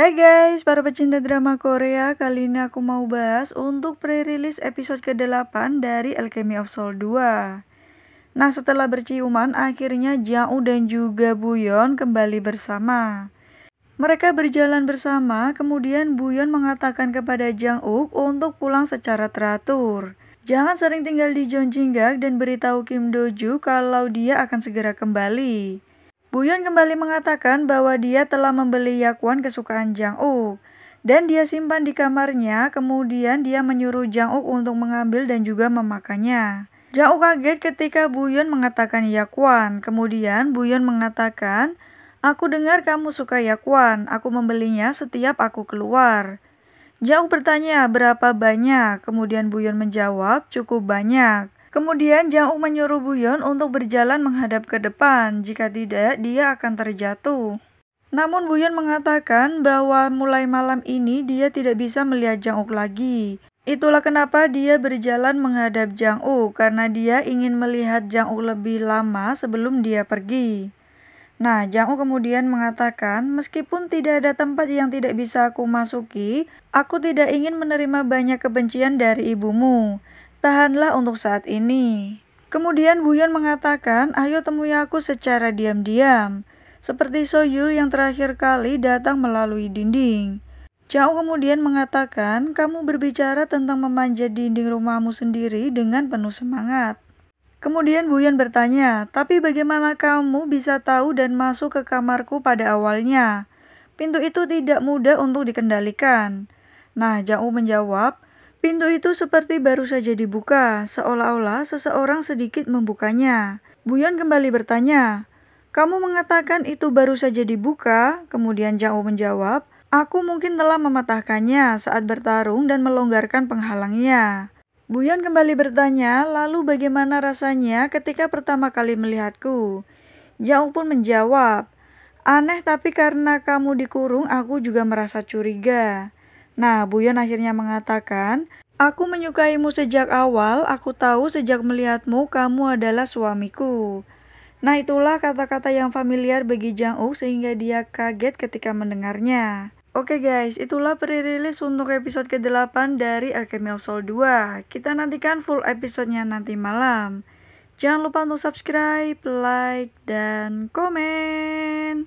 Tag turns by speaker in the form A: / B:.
A: Hai guys, para pecinta drama Korea, kali ini aku mau bahas untuk pre-release episode ke-8 dari Alchemy of Soul 2. Nah, setelah berciuman, akhirnya Jiang dan juga Buyon kembali bersama. Mereka berjalan bersama, kemudian Buyon mengatakan kepada Jang Uk untuk pulang secara teratur. Jangan sering tinggal di Jongjinggak dan beritahu Kim Doju kalau dia akan segera kembali. Bu Yun kembali mengatakan bahwa dia telah membeli yakwan kesukaan Jang Uk dan dia simpan di kamarnya. Kemudian dia menyuruh Jang Uk untuk mengambil dan juga memakannya. Jang Uk kaget ketika Bu Yun mengatakan yakwan. Kemudian Bu Yun mengatakan, "Aku dengar kamu suka yakwan. Aku membelinya setiap aku keluar." Jang Uk bertanya, "Berapa banyak?" Kemudian Bu Yun menjawab, "Cukup banyak." Kemudian Jang menyuruh Buyon untuk berjalan menghadap ke depan, jika tidak dia akan terjatuh. Namun Buyon mengatakan bahwa mulai malam ini dia tidak bisa melihat Jang Uk lagi. Itulah kenapa dia berjalan menghadap Jang Uk karena dia ingin melihat Jang Uk lebih lama sebelum dia pergi. Nah, Jang Uk kemudian mengatakan, meskipun tidak ada tempat yang tidak bisa aku masuki, aku tidak ingin menerima banyak kebencian dari ibumu. Tahanlah untuk saat ini. Kemudian Buyon mengatakan, ayo temui aku secara diam-diam. Seperti Soyul yang terakhir kali datang melalui dinding. Chao kemudian mengatakan, kamu berbicara tentang memanjat dinding rumahmu sendiri dengan penuh semangat. Kemudian Buyan bertanya, tapi bagaimana kamu bisa tahu dan masuk ke kamarku pada awalnya? Pintu itu tidak mudah untuk dikendalikan. Nah, Jauh menjawab, Pintu itu seperti baru saja dibuka, seolah-olah seseorang sedikit membukanya. Buyon kembali bertanya, "Kamu mengatakan itu baru saja dibuka?" Kemudian Jauh menjawab, "Aku mungkin telah mematahkannya saat bertarung dan melonggarkan penghalangnya." Buyon kembali bertanya, "Lalu bagaimana rasanya ketika pertama kali melihatku?" Jauh pun menjawab, "Aneh, tapi karena kamu dikurung, aku juga merasa curiga." Nah, Buyon akhirnya mengatakan, Aku menyukaimu sejak awal, aku tahu sejak melihatmu kamu adalah suamiku. Nah itulah kata-kata yang familiar bagi Jang Uk sehingga dia kaget ketika mendengarnya. Oke okay guys, itulah pre-release untuk episode ke-8 dari Arkham of Soul 2. Kita nantikan full episodenya nanti malam. Jangan lupa untuk subscribe, like, dan komen.